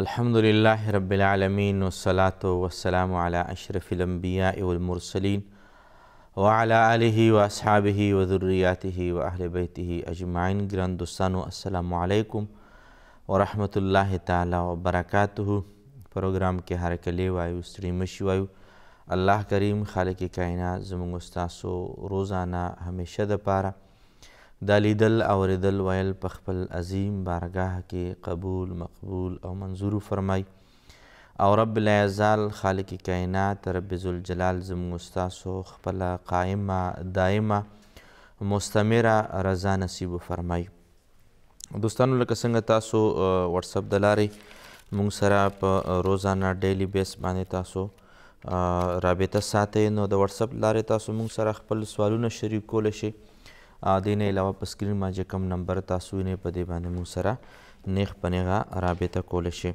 الحمد لله رب العالمين والصلاة والسلام على أشرف الأنبياء والمرسلين وعلى آله وأصحابه وذرياته وأهل بيته أجمعين جراند دوستانو السلام عليكم ورحمة الله تعالى وبركاته پروگرام کے ہر کلی وایو سٹریمش وایو اللہ کریم خالق کائنات زمونږ استاسو روزانه ہمیشہ د پاره دا لیدل اوریدل ویل په خپل عظیم بارگاه کې قبول مقبول او منظور فرمای او رب العزال خالق کائنات رب ذوالجلال زموږ استاسو خپل قائمه دائمه مستمره رضا نصیب فرمای دوستانو لکه څنګه تاسو واتس اپ د لارې موږ سره په روزانه ډیلی بیس باندې تاسو رابطه ساتئ نو د واتس اپ لارې تاسو موږ سره خپل سوالونه شریک کولی شئ دینه علاوه په سکرین ما چې کوم نمبر تاسو یې په دې باندې مو سره نیخ پنیغه رابطه کول شي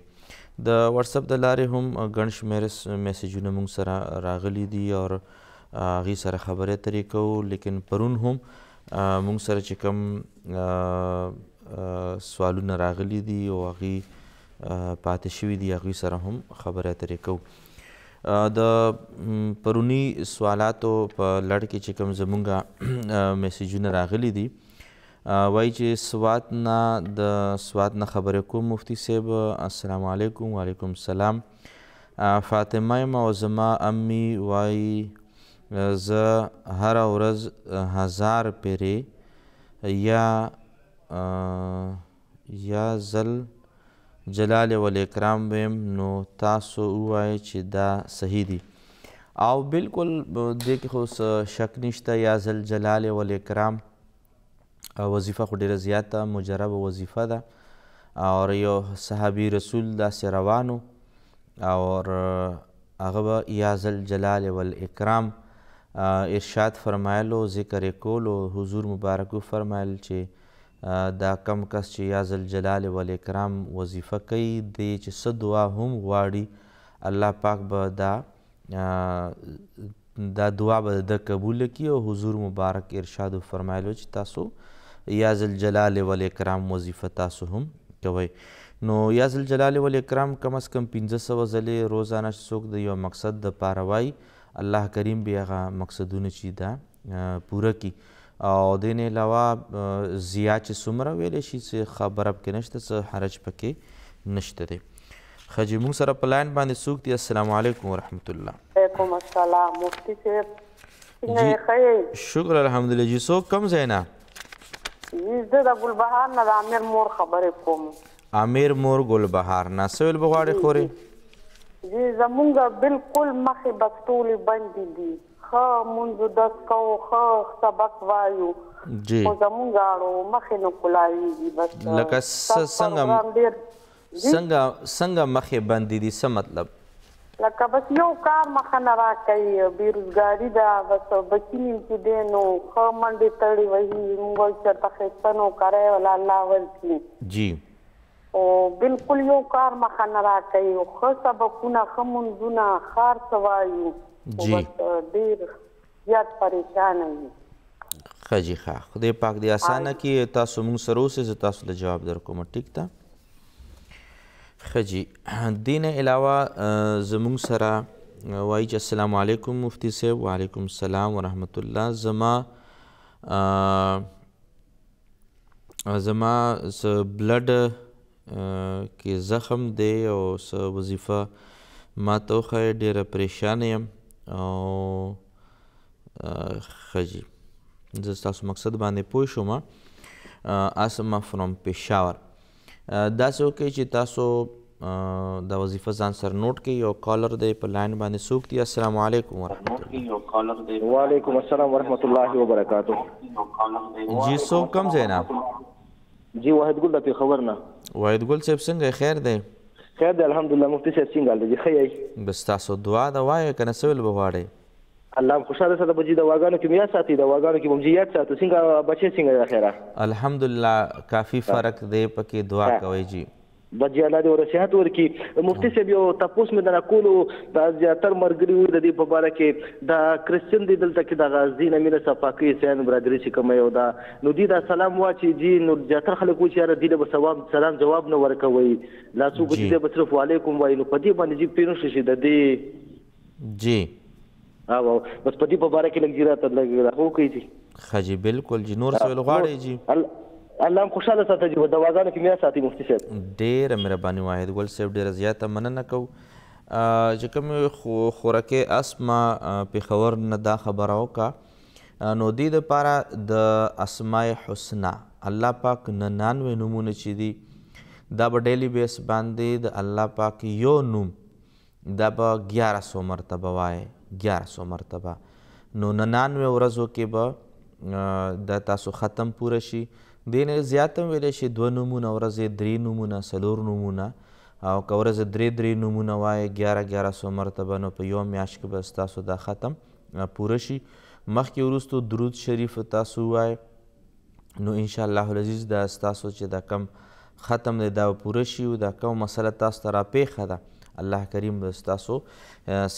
د واتس اپ د لارې هم ګڼ شمېر میسجونه مونږ سره راغلي دي او هغې سره خبرې ترې کوو لیکن پرون هم مونږ سره چې کوم سوالونه راغلي دي او هغې پاتې شوي دي هغوی سره هم خبرې ترې کوو د پرونی سوالاتو په لړ کې چې کوم زمونږه میسیجونه راغلي دي وای چې سوات نه د سوات نه خبرې کوم مفتی صاحب السلام علیکم وعلیکم السلام فاطمه موزما امی وای زه هر ورځ هزار پیرې یا یا زل جلال والاکرام ویم نو تاسو وایئ چې دا صحیح دي او بالکل دې کې خو شک نشته یا ذل جلال والاکرام وظیفه خو ډېره زیاته مجرب وظیفه ده اور یو صحابي رسول داسې روانو اور هغه به یا ذل جلال والاکرام ارشاد فرمایلو ذکر کولو حضور مبارکو فرمایل چې دا کم کس چې یا ذلجلال والاکرام وظیفه کوي دی چې څه دعا هم غواړي الله پاک به دا دا دعا به د قبول کی او حضور مبارک ارشاد فرمایلو چې تاسو یا ذلجلال والاکرام وظیفه تاسو هم کوي نو یا ذلجلال والاکرام کم از کم 1500 ځلې روزانه څوک د یو مقصد د پاره وای الله کریم به هغه مقصدونه چې دا پوره کی او دین علاوه زیا چې څومره ویلې شي چې خبره پکې نشته څه حرج پکې نشته دی ښه جی موږ سره په لاین باندې څوک دي السلام علیکم ورحمت الله وعلیکم السلام مفتی صاحب څنګه شکر الحمدلله جی څوک کم ځای نه زه د ګلبهار نه د امیر مور خبرې کوم امیر مور ګلبهار نه څه ویل به غواړې خورې زمونږ بالکل مخې بستولې باندې دي خا مونږ د سکو خا سبق وایو جی او زمونږ اړو مخې نو کولاوي بس لکه څنګه څنګه څنګه مخې باندې دي څه مطلب لکه بس یو کار مخه نه راکوي بیروزګاري ده بس بچي نیم چې دی نو ښه منډې تړې وهي موږ چېرته ښایسته نو کری ولا الله ورکړي جی او بالکل یو کار مخه نه راکې او خو سبقونه خمونځونه خار سوایو جی ډیر زیات پریشان یم خجی ښه خدای پاک دې اسانه کې تاسو موږ سره اوسې زه تاسو ته جواب درکوم ټیک ته خجی دین علاوه زموږ سره وایي چې السلام علیکم مفتی صاحب وعلیکم السلام ورحمت الله زما زما بلډ کې زخم دی او څه وظیفه ما ته وښایه ډېره پریشان یم او خجی زه ستاسو مقصد باندې پوه شوم اسما فرام پېښور داسې وکړئ چې تاسو دا وظیفه ځان سر نوٹ کړئ یو کالر دی په لاین باندې څوک دی السلام علیکم ورحمۃ وعلیکم السلام ورحمۃ اللہ وبرکاتہ جی څوک کم ځای نه جی واحد ګل ته خبرنه واحد ګل صاحب څنګه خیر دی خیر دی الحمدلله مفتي صاحب څنګه دی ښه یې بس تاسو دعا دا وایو کنه سویل به واړی الله خوشاله سره بجې د واګانو کې میا ساتي د واګانو کې بمجې یاد ساتو څنګه بچې څنګه خیره الحمدلله کافی فرق دی پکې دعا کوي جی بجیاله د ورسیات ورکی مفتی صاحب یو تاسو مې دنا کولو د زیاتر مرګري و د دې په اړه کې د کرسچن دی دلته کې د غازی نمیر صفاقي حسین برادری چې کوم یو دا نو دی دا سلام واچي جی نو زیاتر خلک و چې را دی له ثواب سلام جواب نه ورکوي لا څو کوي د صرف وعلیکم وای نو په دې باندې جی پینو شې د دې جی او بس په دې په اړه کې لګیرا ته لګیرا هو کوي جی خاجي بالکل جی نور سوال غواړي جی الله خوشاله ساتي چې دواګانو کې میا ساتي مفتي صاحب ډېره مهرباني واحد ول صاحب ډېره زیاته مننه کوو چې کوم خوراکي اسما پیښور نه دا خبره وکړه نو دې دپاره د اسماء حسنا الله پاک ننانوې نومونه چې دي دا به ډیلی بیس باندې د الله پاک یو نوم دا به ګیاره سو مرتبه وایي ګیاره سو مرتبه نو ننانوې ورځو کې به دا تاسو ختم پوره شي دینه زیاتم ویلې شي دوه نومونه ورځې درې نومونه څلور نومونه او که ورځې درې درې نومونه وایي ګیاره ګیاره سو مرتبه نو په یو میاشت کې به ستاسو دا ختم پوره شي مخکې وروستو درود شریف تاسو وایي نو ان شاء الله العزیز دا تاسو چې دا کم ختم دی دا پوره شي او دا کوم مسله تاسو ته راپېښه ده الله کریم به ستاسو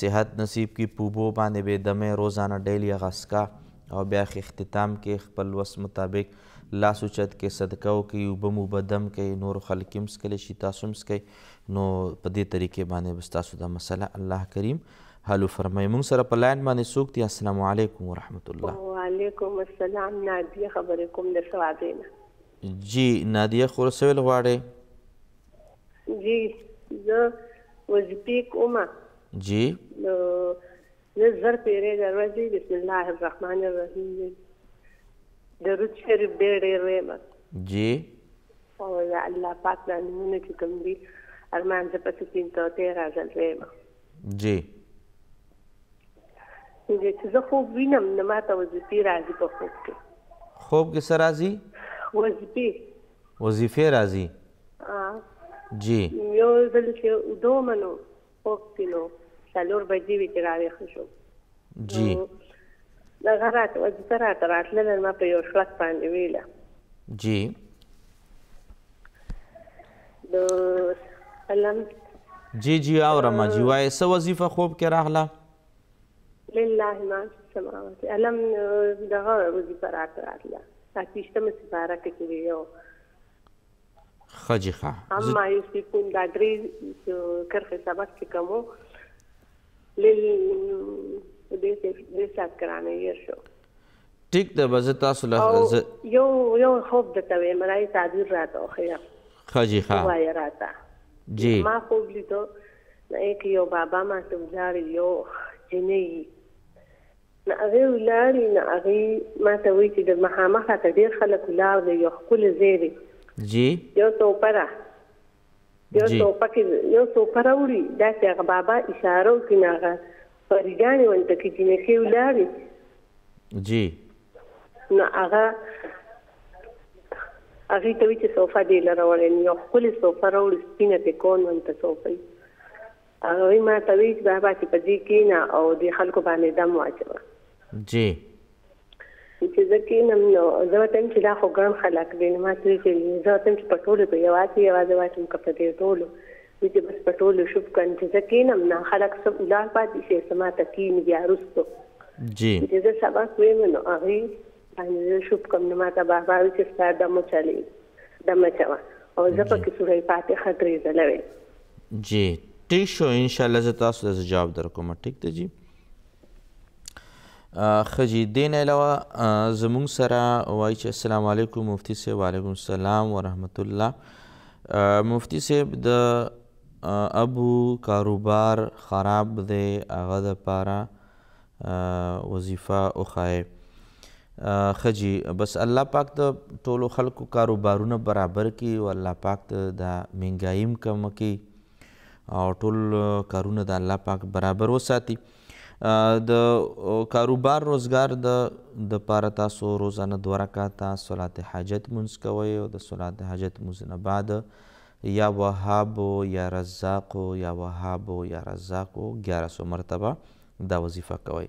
صحت نصیب کی پوبو باندې به دمه روزانه ډیلی غسکا او بیا اختتام کې خپل وس مطابق لاس اوچت کې صدقه وکړي اوبه مو بدم کوي نور خلک هم څکلی شي تاسو هم څکئ نو په دې طریقې باندې به ستاسو دا مسله الله کریم حلو فرمایي موږ سره په لاین باندې څوک دي السلام علیکم ورحمت الله وعلیکم السلام نادیه خبرې کوم د سوادینه جی نادیه خور سویل غواړې جی زه وظیفې کومه جی نو زه زر پیرې دروازې بسم الله الرحمن الرحیم درود شریف ډېر ډېر وایم جی او یا الله پاک دا نمونه چې کوم دي ارمان زه پسې تین ته تیر ځل وایم جی چې زه خوب وینم نو ما ته وظیفې راځي په خوب کې خوب کې څه راځي وظیفې وظیفې راځي جی یو ځل چې دومنو خوب کې نو څلور بجې وې چې راویښ شو جی دغه رات وځه رات راتلل ما په یو شلک باندې ویله جی د سلام جی جی اورم جی وای څه وظیفه خوب کې راغله لله ما سماوات علم دغه وظیفه رات راتله تاسو سفاره کې ویو خجی ښه اما یو سکون دا درې کرخه سبق کې کوم لل دې دې سات کرانه یې شو ټیک ده بز تاسو له یو یو خوب د توې مړای تعبیر راته خو خاجي ها وای راته جی ما خوب لیدو یک یو بابا ما سمجار یو جنې نه هغه ولاري نه هغه ما ته وی چې د مخامخ ته ډیر خلک ولار دی یو خپل زیری جی یو توپره یو توپکه یو توپره وړي دا چې هغه بابا اشاره وکړي نه پریګانې ولته کې جنکې ولاړې جی نو هغه هغه ته چې صوفا دی لرولې نو خپل صوفا راوړې سپینه په کون ولته صوفا هغه ما ته وی چې بابا چې پدې کې نه او د خلکو باندې دم واچو جی چې ځکه نن نو زه تم چې دا خو ګرم خلک دي ما ته چې زه تم چې پټول په یوازې یوازې واټم کپته دی ټولو چې بس پټول شو کنه چې کینم نه خلک سب ولار پاتې شي سما تکین بیا رستو جی چې زه سبا کوم نو هغه باندې شو کوم نه ماته باه باه چې ستاسو دمو چلی دمو چوا او زه په کې سورې پاتې خطرې زلوي جی ټیک شو ان شاء الله زه تاسو ته جواب درکوم ټیک ته جی خجی دین علاوه زمونږ سره وای چې السلام علیکم مفتی صاحب وعلیکم السلام ورحمت الله مفتی صاحب د ابو کاروبار خراب دی هغه د پاره وظیفه وخایه خجی بس الله پاک د ټولو خلکو کاروبارونه برابر کی او الله پاک ته د منګایم کم کی او ټول کارونه د الله پاک برابر وساتي د کاروبار روزګار د د پاره تاسو روزانه دوه رکعاته صلات حاجت منځ کوئ او د صلات حاجت منځ نه بعد یا وهاب یا رزاق یا وهاب یا رزاق 1100 مرتبه دا وظیفه کوي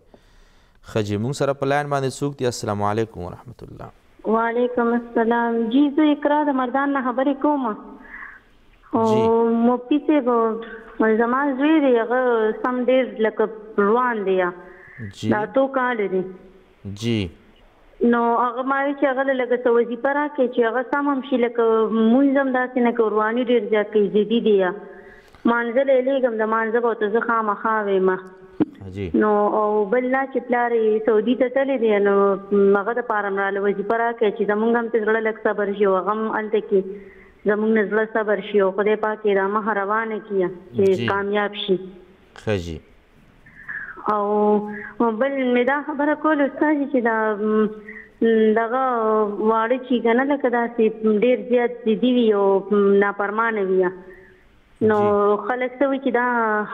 خجی مونږ سره په لاین باندې څوک دی السلام علیکم ورحمت الله وعلیکم السلام جی زه اقرا د مردان نه خبرې کوم او مو پیسه به زمان زوی دی هغه سم ډیر لکه روان دی یا دا تو کال دی جی نو هغه ما چې هغه لږه څه وظیفه راکې چې هغه سم هم شي لکه مونږم داسې نه کوروانی ډیر ځکه جدي دی مانځل لېګم د مانځل او ته ځخه مخاوې ما جی نو او بل لا چې پلارې سعودي ته تللی دی نو هغه د پارمراله وظیفه راکې چې زمونږ هم تزړه لږ صبر شي او غم الته کې زمونږ نزله صبر شي او خدای پاک یې را مه روانه کیه چې کامیاب شي خجی او بل مې دا خبره کول استاد چې دا دغه واړه چې کنه لکه دا سي ډیر زیات دي وی او ناپرمانه وی نو خلک څه وی چې دا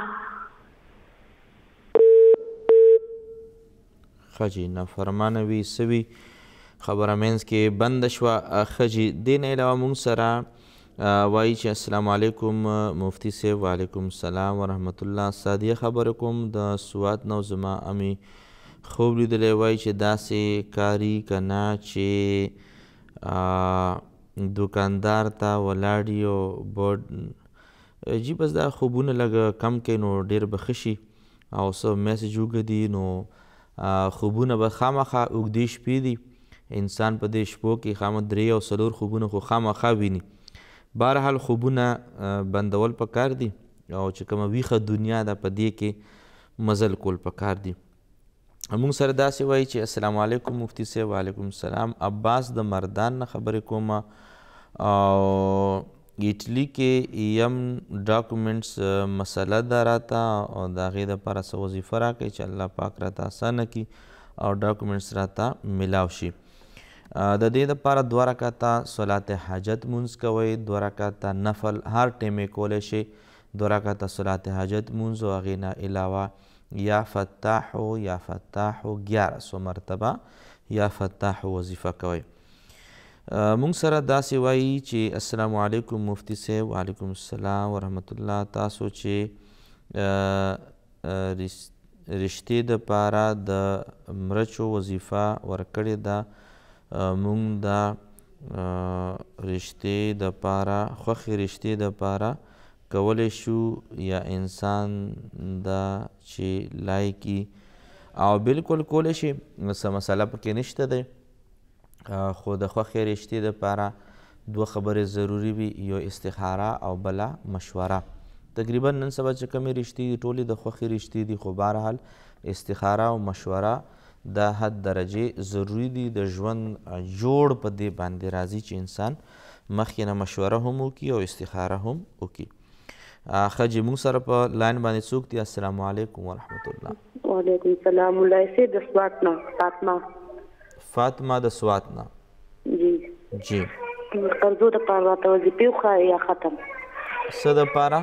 خجی نافرمانه وی سوي خبره مینس کې بند شوه خجی دین علاوه مون سره وای چې السلام علیکم مفتی صاحب وعلیکم السلام ورحمت الله سادیه خبر کوم د سواد نو زما امی خوب لیدلی وای چې داسې کاری کنا چې دکاندار ته ولاړی او بډ جی بس دا خوبونه لږ کم کوي نو ډیر به ښه شي او څه میسج وګدي نو خوبونه به خامخا اوږدې شپې دي انسان په دې شپو کې خامه درې او څلور خوبونه خو خامخا ویني بهرحال خوبونه بندول پکار دي او چې کومه ویخه دنیا ده په دې کې مزل کول پکار دي موږ سره داسې وایي چې السلام علیکم مفتی صاحب وعلیکم السلام عباس د مردان نه خبرې کوم او ایټلی کې یم ډاکومنټس مسله ده راته او د هغې دپاره څه وظیفه راکړئ چې الله پاک راته اسانه کړي او ډاکومنټس راته ملاو شي د دې لپاره دوه رکعاته صلات حاجت مونځ کوئ دوه رکعاته نفل هر ټیم کولی شئ دوه رکعاته صلات حاجت مونځ او هغې نه علاوه یا فتاحو یا فتاحو ګیاره سو مرتبه یا فتاحو وظیفه کوئ مونږ سره داسې وایي چې السلام علیکم مفتی صاحب وعلیکم السلام ورحمت الله تاسو چې رشتې د پاره د مرچو وظیفه ورکړې ده مونږ دا رشتې د پاره خوخي رشتې د پاره کولی شو یا انسان دا چې لایکی او بالکل کولی شي څه مسله پکې نشته دی خو د خوښې رشتې دپاره دوه خبرې ضروری وي یو استخاره او بله مشوره تقریبا نن سبا چې کمی رشتې دي ټولې د خوښې رشتې دي خو بهرحال استخاره او مشوره دا حد درجه ضروری دي د ژوند جوړ په دې باندې راځي چې انسان مخکې نه مشوره هم وکړي او استخاره هم وکړي ښه چې موږ سره په لاین باندې څوک دي السلام علیکم ورحمۃ اللہ وعلیکم السلام الله سي د سوات نه فاطمه فاطمه د سوات نه جی جی قرضو د پاره راته وظیفه خو یا ختم څه د پاره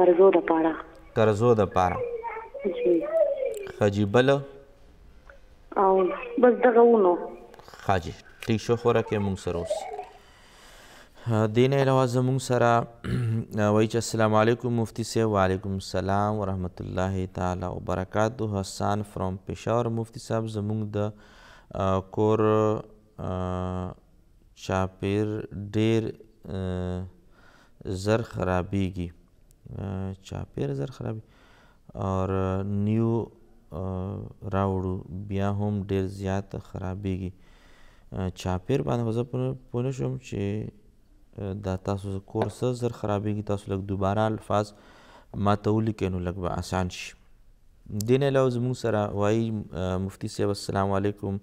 قرضو د پاره قرضو د پاره جی خجیبله او بس دغه ونو حاجی ټیک شو خوراکې مونږ سره اوس دین علاوه زمونږ سره وای چې السلام علیکم مفتی صاحب وعلیکم السلام ورحمت الله تعالی وبرکاتہ حسان فرام پېښور مفتی صاحب زمونږ د کور چاپیر ډیر زر خرابېږي چاپیر زر خرابې اور نیو راوړو بیا هم ډیر زیات خرابېږي چاپیر باندې وزه پوه نه شوم چې دا تاسو کور څه زر خرابېږي تاسو لږ دوباره الفاظ ما ته ولیکئ نو لږ به اسان شي دین علاوه زموږ سره وایي مفتي صاحب السلام علیکم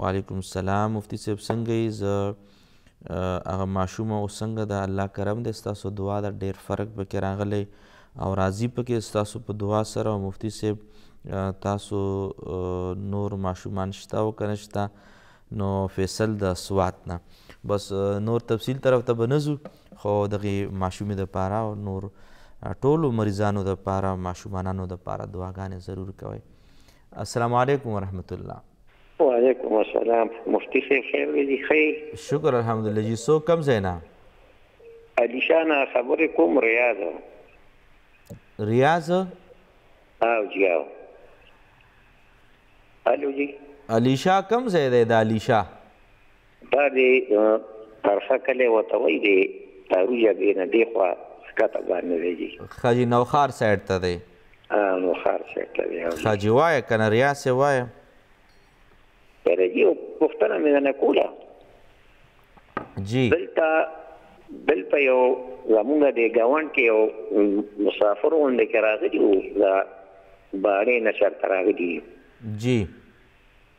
وعلیکم السلام مفتي صاحب څنګه یې زه هغه ماشوم او څنګه د الله کرم د ستاسو دعا د ډیر فرق پکې راغلی او راضی پکې ستاسو په دعا سره او مفتی صاحب تاسو نور ماشومان شته او که نشته نو فیصل د سوات نه بس نور تفصیل طرف ته به نه ځو خو دغې ماشومې دپاره او نور ټولو مریضانو دپاره ماشومانانو دپاره دعاګانې ضرور کوئ السلام علیکم ورحمت الله وعلیکم السلام مفتی صاحب خیر دی ښه شکر الحمدلله جی څوک کم ځای نه علي شاه نه خبرې کوم ریاض ریاض او جی او الو جی علی شاه کم ځای دی د علی شاه دا دی طرفه کلی ورته وایي دی تاروجه دی نه دی خوا ښکته باندې دی جی خاجي نوخار سایډ ته دی نوخار سایډ ته دی خاجي وایه که نه ریاسې وایه یاره جی پوښتنه مې درنه کوله جی دلته دلته یو زمونږ د ګاونډ کې یو مسافر غوندې کې راغلي وو د باړې نه چېرته راغلي جی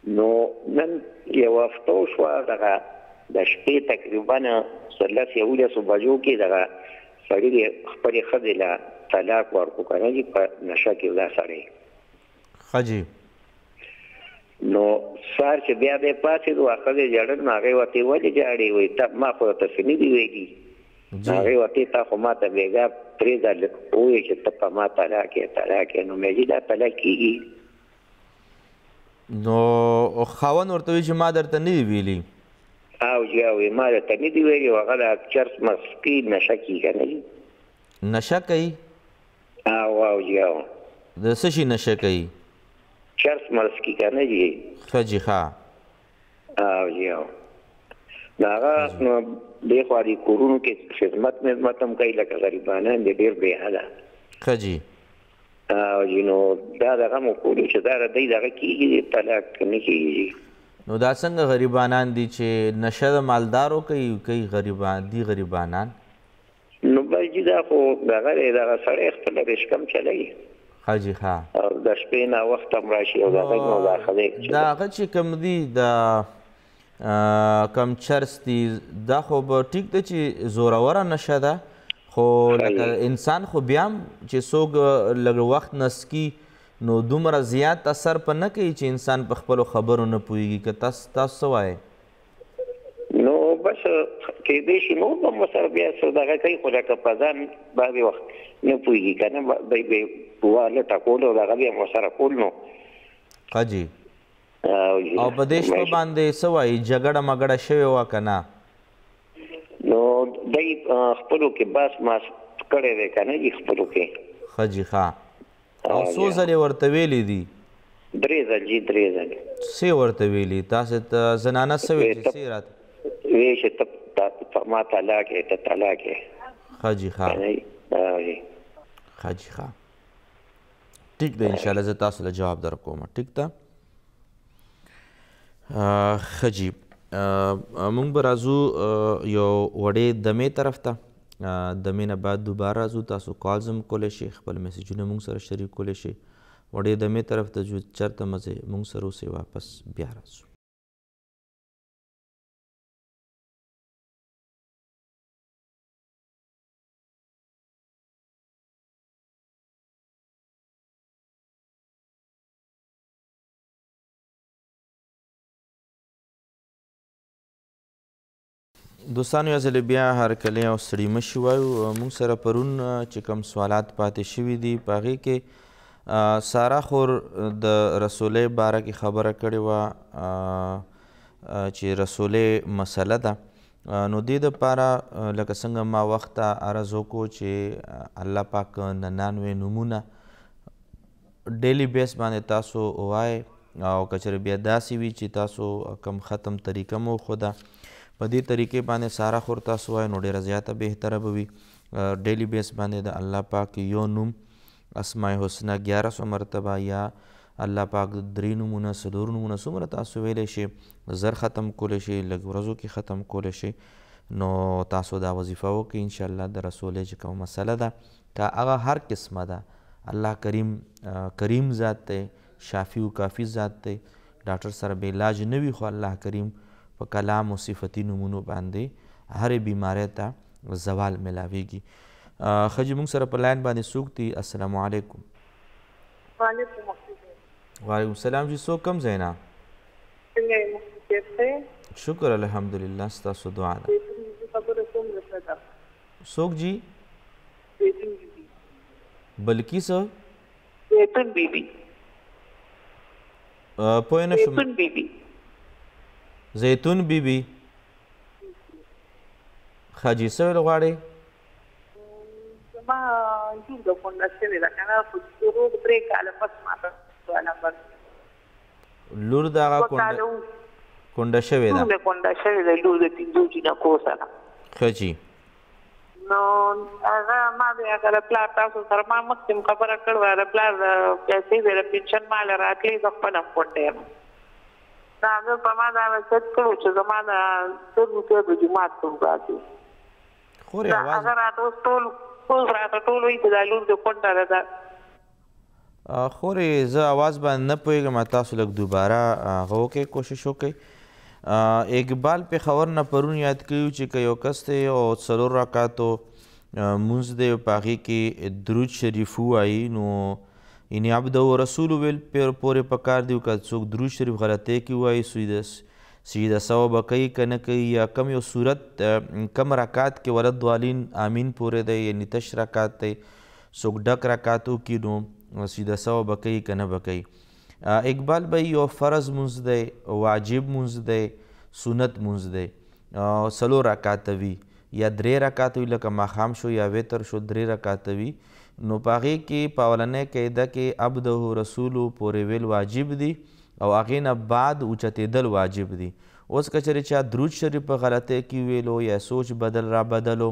نو نن یو هفته شو دغه د شپې تقریبا سلس یولس بجو کې دغه سړي خپل خځې له طلاق ورکړو کنه چې په نشه کې دا سړی خجی نو سار چې بیا به پاتې دوه خځې جړل ما هغه وتی ولې جاړي وي ته ما په تاسو نه دی ویږي هغه وتی تا خو ماته بیګا پریزا وې چې ته په ما طلاق یې طلاق یې نو مې دې طلاق کیږي نو خاون ورته وی چې ما درته نه ویلی او یا وی ما درته نه دی ویلی هغه د چرس مسکی نشه کی کنه نشه کوي او او یا د څه شي نشه کوي چرس مسکی کنه جی خجی ښا او یو داغه نو د خواري کورونو کې خدمت مې متم کوي لکه غریبانه دې ډېر به حاله خجی او نو دا دغه مو کولو چې دا ردی دغه کیږي طلاق نه کیږي نو دا څنګه غریبانان دي چې نشه مالدارو کوي کوي غریبان دي غریبانان نو باید دا خو دغه دغه سړی خپل رشکم چلای حاجی ها د شپې نه وخت هم راشي او دغه نو داخله دا هغه چې کم دي د کم چرس دي دا خو به ټیک ده چې زوروره نشه ده خو لکه انسان خو بیا چې څوک لږ وخت نسکي نو دومره زیات اثر په نه کوي چې انسان په خپلو خبرو نه پوهېږي که تاسو تاسو څه وایې نو بس کېدای شي نور به هم ورسره بیا څه دغه کوي خو لکه په ځان بعضې وخت نه پوهېږي که نه دی بې واله ټکول او دغه بیا هم ورسره کول نو ښه جي او په دې شپه باندې څه وایي جګړه مګړه شوې وه که نه نو دای خپلو کې بس ما کړې وې کنه یې خپلو کې خجی ښا او سو زلې ورته ویلې دي درې زلې درې زلې سی ورته ویلې تاسو ته زنانه سوې چې سی رات وې چې ته ما طلاق یې ته طلاق یې خجی ښا خجی ښا ټیک ده ان شاء الله زه تاسو له جواب درکوم ټیک ده خجی مونږ به راځو یو وړې دمې طرف ته دمې نه بعد دوباره راځو تاسو کالز هم کولی شئ خپل میسیجونه مونږ سره شریک کولی شئ وړې دمې طرف ته جو چرته مزه مونږ سره اوسئ واپس بیا راځو دوستانو یو ځل بیا هرکلی او ستړي مه شي وایو موږ سره پرون چې کوم سوالات پاتې شوي دي په هغې کې سارا خور د رسولۍ باره کې خبره کړې وه چې رسولۍ مسله ده نو دې دپاره لکه څنګه ما وخته عرض وکړو چې الله پاک ننانوې نومونه ډیلی بیس باندې تاسو ووایئ او که چېرې بیا داسې وي چې تاسو کم ختم طریقه مو وښوده په دې طریقې باندې سارا خور تاسو وای نو ډیره زیاته بهتره به وي ډیلی بیس باندې د الله پاک یو نوم اسماء الحسنا 1100 مرتبه یا الله پاک درې نومونه سلور نومونه څومره تاسو ویلی شي زر ختم کولی شي لږ ورځو کې ختم کولی شي نو تاسو دا وظیفه وکړئ انشاءالله د رسول چې کومه مسله ده که هغه هر قسمه ده الله کریم کریم ذات دی شافی او کافی ذات دی ډاکټر سره به علاج نه وي خو الله کریم په کلام او صفتی نمونو باندې هرې بیماری ته زوال ملاویږي خجی مونږ سره په لاین باندې څوک دي السلام علیکم وعلیکم السلام جی څوک کم زینا شکر الحمدلله ستاسو دعا ده څوک جی بلکی سر زیتون بیبی پوه نه شم زیتون بیبی زیتون بی بی خاجي څه ویل غواړې ما جوړ کونډه شوې ده کنه خو شروع پرې کاله پس ما په نمبر لور دا کونډه کونډه شوې ده مې کونډه شوې ده لور دې پینځو چې نه کوسه خاجي نو هغه ما بیا کله پلا تاسو سره ما مخکې خبره کړې وه پلا پیسې دې پینشن مال راتلې ځکه په نن کونډه یم دا زه په ما دا وخت کړو چې زما دا ټول ته د جماعت ته راځي خوري आवाज هغه راته ټول ټول راته ټول وي چې دا لور د کونډه ده خوري زه आवाज باندې نه پوهیږم تاسو لږ دوباره هغه وکړئ کوشش وکړئ اقبال په خبر نه پرون یاد کیو چې یو کس ته او څلور رکعاتو منځ دی پاغي کې درود شریف وایي نو ان عبد او رسول ویل پر پورې پکار دی که څوک درود شریف غلطه کی وای سجده سجده ثواب کوي کنه کوي یا کم یو صورت کم رکعات کې ولد والین امین پورې دی یعنی تش رکعات دی څوک ډک رکعاتو کې نو سجده ثواب کوي کنه بکوي اقبال به یو فرض مونږ دی واجب مونږ دی سنت مونږ دی سلو رکعات وی یا درې رکعات وی لکه ماخام شو یا وتر شو درې رکعات وی نو پاغي کې پاولنه قاعده کې عبده رسول پورې ویل واجب دي او هغه نه بعد اوچتېدل واجب دي اوس کچره چا درود شریف په غلطه کې ویلو یا سوچ بدل را بدلو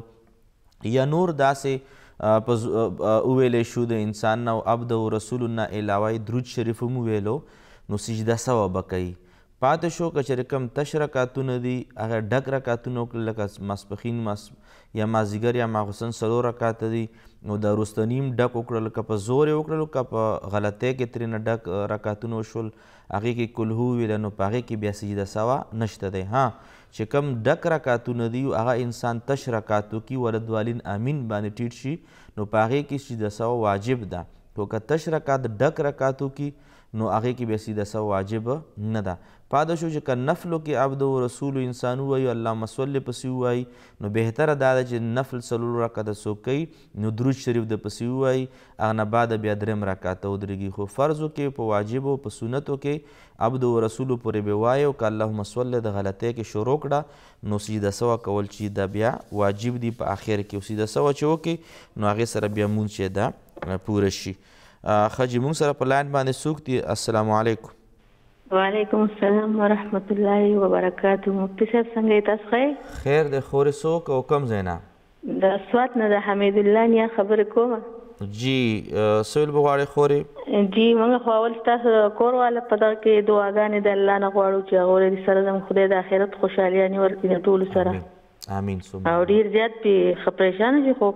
یا نور داسې پز اوویلې شو د انسان نو عبد رسول نه علاوه درود شریف مو ویلو نو سجده سوا بکئی پاتې شو که چېرې کوم تش رکاتونه دي هغه ډک رکاتونه وکړي لکه ماسپخین ماس یا مازدیګر یا ماخوسن څلور رکاته دي نو دا وروستنی هم ډک وکړل که په زور یې وکړل که په غلطۍ کې ترېنه ډک رکاتونه وشول هغې کې کلهو ویله نو په هغې کې بیا سجده سوا نشته دی ها چې کم ډک رکاتونه دي هغه انسان تش رکاتو کې ولد والین امین باندې ټیټ شي نو په هغې کې سجده سوا واجب ده خو که تش رکات ډک رکاتو کې نو هغې کې بیا سجده سوا واجب نه ده پاده شو چې که نفلو کې عبد او رسول انسان وایو الله مسول پسې وایي نو بهتره دا ده چې نفل څلور رکعته څوک کوي نو درود شریف د پسې ووایي هغه نه بعد بیا دریم رکعت ودرېږي خو فرضو کې په واجبو په سنتو کې عبد او رسول پورې به وایي او که اللهم صل د غلطۍ کې شروع کړه نو سجده سوه کول چې دا بیا واجب دي په آخر کې او سجده سوه چې وکړي نو هغې سره بیا مونځ چې دا پوره شي ښه چې مونږ سره په لاین باندې څوک دي السلام علیکم وعلیکم السلام ورحمت الله وبرکاته مفتی صاحب څنګه تاسو ښه خیر د خور سوک او کم زینا د سوات نه د حمید الله نیا خبر کوم جی سویل بغواړي خوري جی موږ خو اول تاسو کور والا په دغه کې دعاګانې د الله نه غواړو چې هغه دې سره زم خدای د آخرت خوشحالي اني ورکړي ټول سره امين سم او ډیر زیات په خپریشان شي خو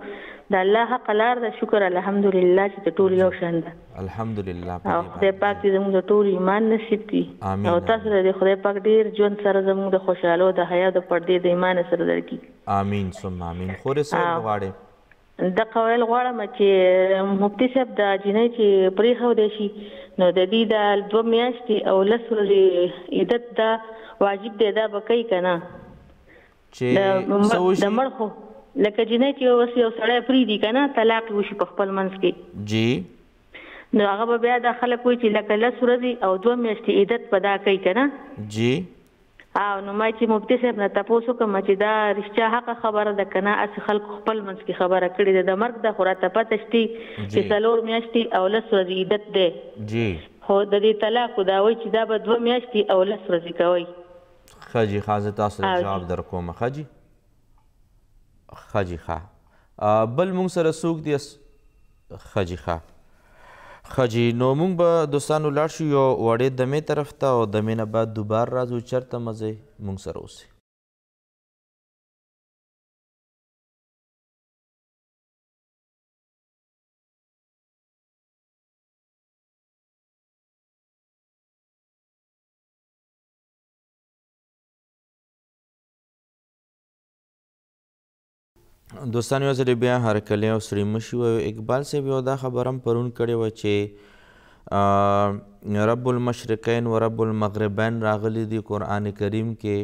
د الله حق لار ده شکر الحمدلله چې ټول یو شان ده الحمدلله او خدای پاک دې زموږ ټول ایمان نصیب کړي او تاسو دې خدای پاک ډیر ژوند سره زموږ د خوشاله او د حیا د پردې د ایمان سره درکړي امين ثم امين خو رسول غواړي د قویل غواړم چې مفتي صاحب د جنې چې پرې خو دی شي نو د دې د دوه میاشتې او لس ورځې عدت دا واجب دی دا بکې کنه چې د مړ خو لکه جنې چې اوس یو سړی فریدي کنه طلاق وشي په خپل منځ کې جی نو هغه بیا د خلک وایي چې لکه لس ورځې او دوه میاشتې عدت پدا کوي کنه جی او نو ما چې مفتي صاحب نه تاسو کوم چې دا رښتیا حق خبره ده کنه اس خلک خپل منځ کې خبره کړې ده د مرګ د خوراته پتشتي چې څلور میاشتې او لس ورځې عدت ده جی خو د دې طلاق دا وایي چې دا به دوه میاشتې او لس ورځې کوي خاجي خاصه تاسو جواب درکوم خاجي خجی ښه بل موږ سره څوک دی خجی ښه خجی نو موږ به دوستانو لاړ شو یو وړې دمې طرف ته او دمې نه بعد دوبار راځو چېرته مزئ موږ سره اوسئ دوستان یو ځلې بیا هرکلی او سړي مشي وایو اقبال صاحب یو دا خبره هم پرون کړې وه چې رب المشرقین و رب المغربین راغلی دي قرآن کریم کې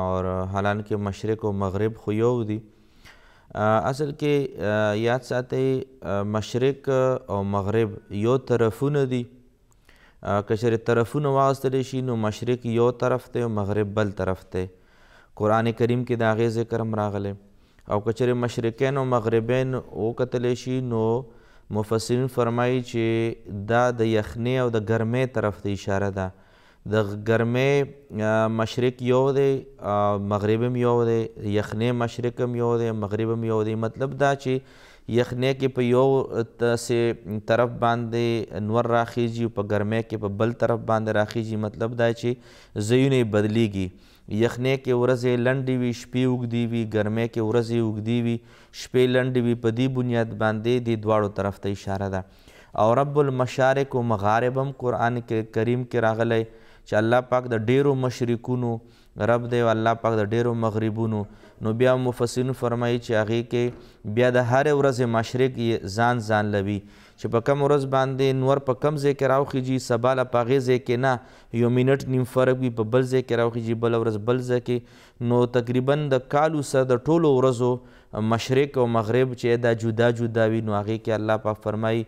اور حالان کې مشرق او مغرب خو یو دي اصل کې یاد ساتئ مشرق او مغرب یو طرفونه دي که چېرې طرفونه واغستلی شي نو مشرق یو طرف دی او مغرب بل طرف دی قرآن کریم کې د هغې ذکر هم راغلی او کچر مشرقین او مغربین او قتل شي نو مفسرین فرمایي چې دا د یخنی او د ګرمۍ طرف ته اشاره ده د ګرمۍ مشرق یو دی مغرب هم یو دی یخنی مشرق هم یو دی مغرب هم یو دی مطلب دا چې یخنۍ کې په یو تاسې طرف باندې نور راخیږي په ګرمۍ کې په بل طرف باندې راخیږي مطلب دا چې ځایونه بدلیږي یخنۍ کې ورځې لنډې وي شپې اوږدې وي ګرمۍ کې ورځې اوږدې وي شپې لنډې وي په دې بنیاد باندې دې دواړو طرف ته اشاره ده او رب المشارق و مغارب هم قرآن کریم کې راغلی چې الله پاک د ډیرو مشرکونو رب دی او الله پاک د ډیرو مغربونو نو بیا مفسرین فرمایي چې هغه کې بیا د هر ورځ مشرق ځان ځان لوي چې په کم ورځ باندې نور په کم ځای کې راوخیږي سبا له په هغې ځای کې نه یو منټ نیم فرق وي په بل ځای کې راوخیږي بل ورځ بل ځای کې نو تقریبا د کالو سره د ټولو ورځو مشرق او مغرب چې دا جدا جدا وي نو هغې کې الله پاک فرمایي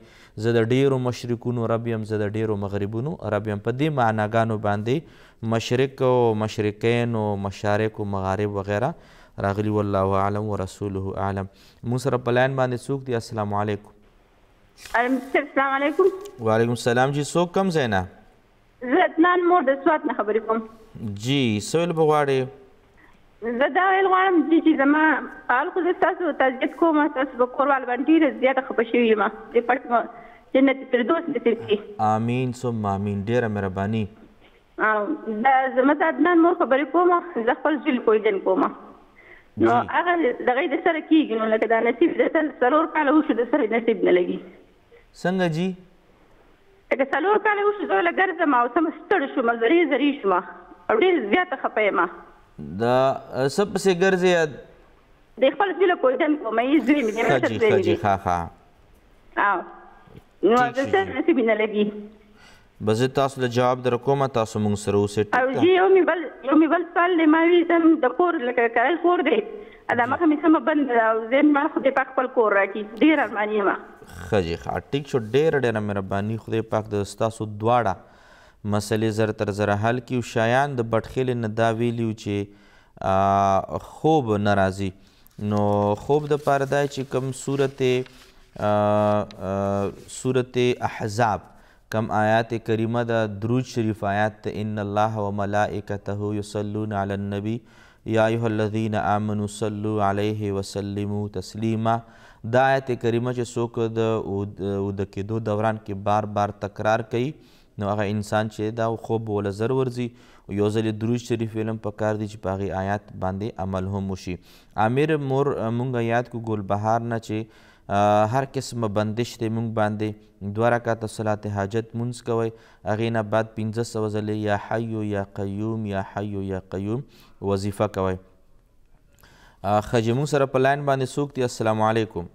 زه د ډیرو مشرکونو رب یم زه د ډیرو مغربونو رب یم په دې معناګانو باندې مشرق او مشرقین او مشارق او مغارب وغیرہ راغلی والله اعلم ورسوله اعلم موږ سره په لاین باندې څوک دی السلام علیکم السلام علیکم وعلیکم السلام جی څوک کم ځای نه زه عدنان مور د سوات نه خبرې کوم جی څه ویل به غواړې زه دا ویل غواړم چې زما خلکو زه ستاسو تجدید کوم ستاسو په کوروال باندې ډېره زیاته خفه شوې یم د پټ جنت فردوس نصیب کړي امين ثم امين ډیره مهرباني دا زموږ عدنان مور خبرې کوم زه خپل ځل کوی جن کوم هغه دغه د سره کیږي نو لکه دا نصیب د تل څلور کاله وشو د سره نصیب نه لګي څنګه جی لکه څلور کاله وشو زه لګر زم او سم ستړ شو مزري زري شو ما او ډیر زیات خپې ما دا سب سے ګرځي یاد د خپل ځل کوی دم مې زوی مې نه ستړي جی ها ها او نو د سره نصیب نه لګي بزه تاسو له جواب در کوم تاسو مونږ سره اوسې ټیک او جی یو می بل یو می بل سوال دی ما وی زم د کور لکه کای کور دی دا مخه می سم بند او زم ما خو دې پاک خپل کور راکی ډیر ارمانی ما خجی ښه ټیک شو ډیر ډیر مهرباني خدای پاک د تاسو دواړه مسلې زر تر زر حل کیو شایان د بټخیل نه دا ویلیو چې خوب ناراضي نو خوب د پاره دای چې کم صورت صورت احزاب کم آیات کریمه د درود شریف آیات ته ان الله و ملائکته یصلون علی النبی یا ایها الذین آمنوا صلوا علیه وسلموا تسلیما دا آیت کریمه چې څوک د د کېدو دوران کې بار بار تکرار کوي نو هغه انسان چې دا خوب ول زر ورزي یو ځل درود شریف علم په کار دی چې په هغې آیات باندې عمل هم وشي امیر مور مونږ یاد کو ګل بهار نه چې هر قسم بندش دی مونږ باندې دوه رکعته صلات حاجت مونځ کوئ هغې نه بعد پنځه سوه ځلې یا حیو یا قیوم یا حیو یا قیوم وظیفه کوئ ښه چې مونږ سره په لاین باندې څوک دي السلام علیکم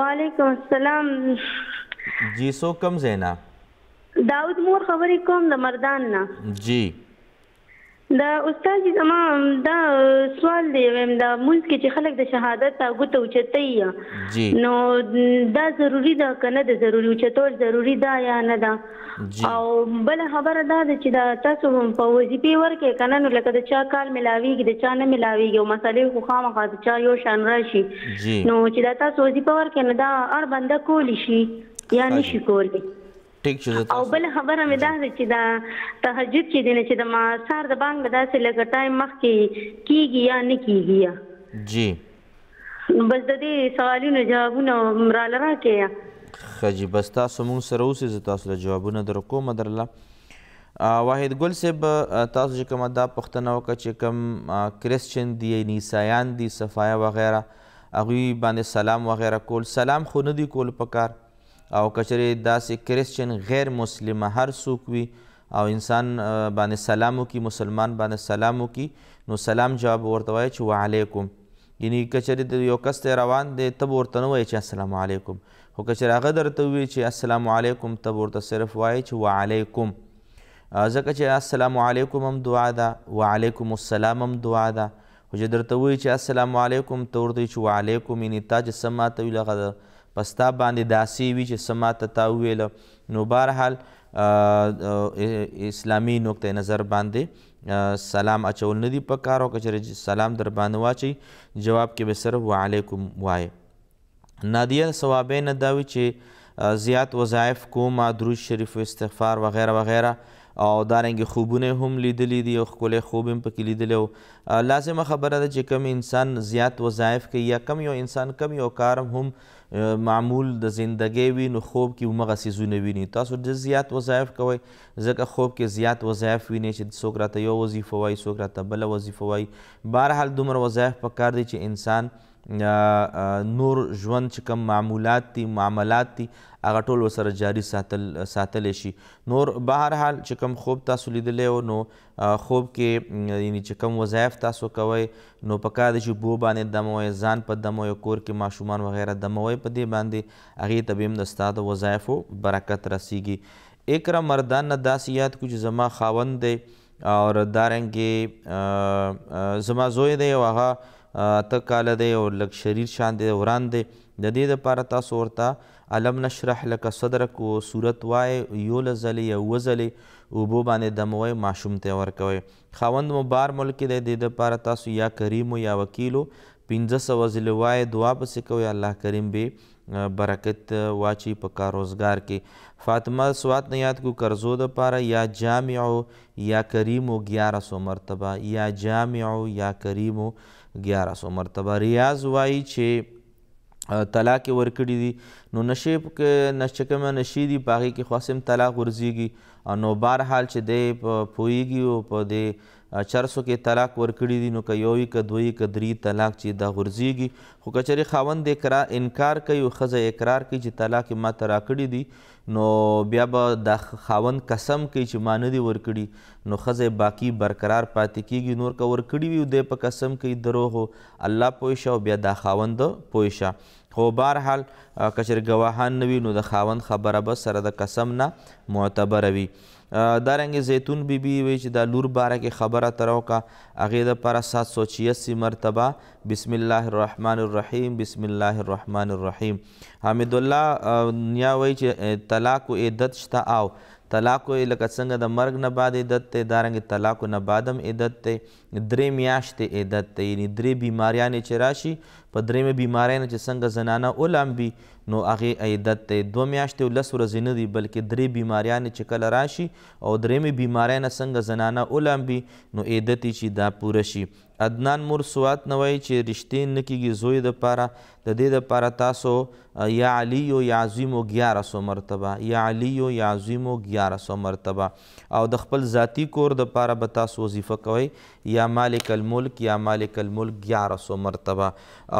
وعلیکم السلام جی سو کم زینا داود مور خبرې کوم د مردان نه جی دا استاد زما دا سوال دی ویم دا مونږ کې چې خلک د شهادت تاګو ته اوچتای نو دا ضروری ده کنه د ضروری اوچتول ضروری ده یا نه ده او بل خبره ده چې دا تاسو په وظیفه ورکې کنه نو لکه د چا کال ملاویږي د چا نه ملاویږي او مسالې خو خامخا د چا یو شان راشي نو چې دا تاسو وظیفه ورکې نه دا اړ بنده کولی شي یا نشي کولی ټیک چې تاسو او بل خبره مې دا ده چې دا تهجد چې دینه چې د ما سار د بانګ داسې لګ ټایم مخ کې کیږي یا نه کیږي یا جی بس د دې سوالونو جوابونه مراله راکې خجی بس تاسو مون سره اوسې ز تاسو له جوابونه در کوم درله واحد ګل صاحب تاسو چې کومه دا پښتنه وکړه چې کوم کرسچن دی نیسایان دی صفایا وغیرہ هغوی باندې سلام وغیرہ کول سلام خو نه دی کول پکار او کچرې داسې کرسچن غیر مسلمه هر څوک وي او انسان باندې سلام وکي مسلمان باندې سلام وکي نو سلام جواب ورته وایي چې وعلیکم یعنی کچرې د یو کس ته روان دی ته به ورته نه وایي چې السلام علیکم خو کچرې هغه درته ووایي چې السلام علیکم ته به ورته صرف وایي چې وعلیکم ځکه چې السلام علیکم هم دعا ده وعلیکم السلام هم دعا ده خو چې درته وایي چې السلام علیکم ته ورته وایي چې وعلیکم یعنې تا چې څه ماته ویل هغه پس تا باندې داسې وي چې څه ماته تا وویله نو بهرحال اسلامي نقطه نظر باندې سلام اچول نه دي په کار او که چېرې سلام در باندې واچوي جواب کې به صرف وعلیکم وایه نادیه ثوابین دا وي چې زیات وظایف کوم درود شریف و استغفار وغیره وغیره او دارنګې خوبونه هم لیدلی دي او ښکلی خوب هم پکې لیدلی او لازمه خبره ده چې کم انسان زیات وظایف کوي یا کم یو انسان کم یو کار هم معمول د زندګۍ وي نو خوب کې همغه څیزونه ویني تاسو ډېر زیات وظایف کوئ ځکه خوب کې زیات وظایف وینئ چې څوک راته یو وظیفه وایي څوک راته بله وظیفه وایي بهرحال دومره وظایف پکار دي چې انسان نور ژوند چې کوم معمولات دي معاملات دي هغه ټول ورسره جاري ساتل ساتلی شي نور بهرحال چې کوم خوب تاسو لیدلی و نو خوب کې یعنی چې کوم وظایف تاسو کوئ نو پکار دی چې بو باندې دموئ ځان په دموئ کور کې ماشومان وغیره دموئ په دې باندې هغې ته به هم د ستا د وظایفو برکت رسیږي اکرم مردان نه داسې یاد کړو چې زما خاوند دی او دارنګې زما زوی دی او هغه ته کال دی او لږ شریر شان دی وران دی د دې دپاره تاسو ورته علم نشرح لکه صدرک و صورت وای یوله ځلې یا اووه ځلې اوبو باندې دموئ ماشوم ته ورکوئ خاوند مو بار ملک دی د دې دپاره تاسو یا کریمو یا وکیلو پنځه سوه ځلې وای دعا پسې کوئ الله کریم به برکت واچی په کار روزګار کې فاطمه سوات نه یاد کو قرضو د پاره یا جامع یا کریم و 1100 مرتبه یا جامع یا کریم 11 سو مرتبه ریاض وایي چې طلاق ورکړي دي نو نشې کې نشه کوم نشې دي باغی کې خاصم طلاق ورزيږي نو بهر حال چې دی پويږي او په دې چرسو کې طلاق ورکړي دي نو که یو وي که دوی که درې طلاق چې دا غورځېږي خو که چېرې خاوند یې انکار کوي او ښځه اقرار کوي چې طلاق یې ماته راکړي دي نو بیا به دا خاوند قسم کوي چې ما نه دي ورکړي نو ښځه باقی برقرار پاتې کیږي نور که ورکړي وي دی په قسم کوي دروغو الله پوه شه او بیا دا خاوند پوه شه خو بهرحال که چېرې ګواهان نه وي نو د خاوند خبره به سره د قسم نه معتبره وي دارنګه زیتون بیبي بی وی چې د لور باره کې خبره ترو کا هغه د پر 786 مرتبه بسم الله الرحمن الرحیم بسم الله الرحمن الرحیم حمید الله نیا وی چې طلاق او عدت شته او طلاق لکه څنګه د مرګ نه بعد عدت ته دارنګه طلاق نه بعدم عدت ته درې میاشتې عدت ته یعنی درې بیماریاں چې راشي په درې مې بیماریاں چې څنګه زنانه اولم بي بی نو هغې عیدت دی دوه میاشتې او لس ورځې نه دي بلکې درې بیماریانې چې کله راشي او درېمې بیمارۍ نه څنګه زنانه ولامبي نو عیدت چې دا پوره شي عدنان مور سوات نوای چې رښتې نه کېږي زوی دپاره د دې دپاره تاسو یا علی و یا عظیم و گیارسو مرتبه یا علی و یا عظیم و گیارسو مرتبه او د خپل ذاتی کور دپاره به تاسو وظیفه کوئ یا مالک الملک یا مالک الملک گیارسو مرتبه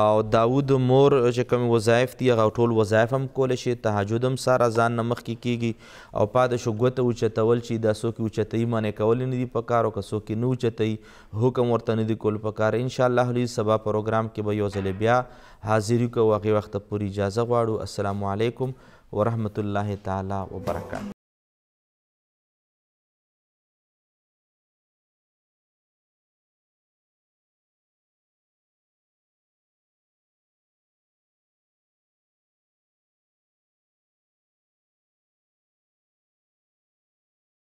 او داود مور چې کوم وظایف دي هغه ټول وظایف هم کولی شي تهجد هم ساره ځان نه مخکې کېږي او پا د شو ګوته اوچتول چې دا څوک یې اوچتوي منې کول نه دي په کار او که څوک یې نه اوچتوي حکم ورته نه دي کول پکار ان شاء الله لوی سبا پروګرام کې به یو ځل بیا حاضر کو هغه وخت پورې اجازه غواړو السلام علیکم ورحمت الله تعالی وبرکاته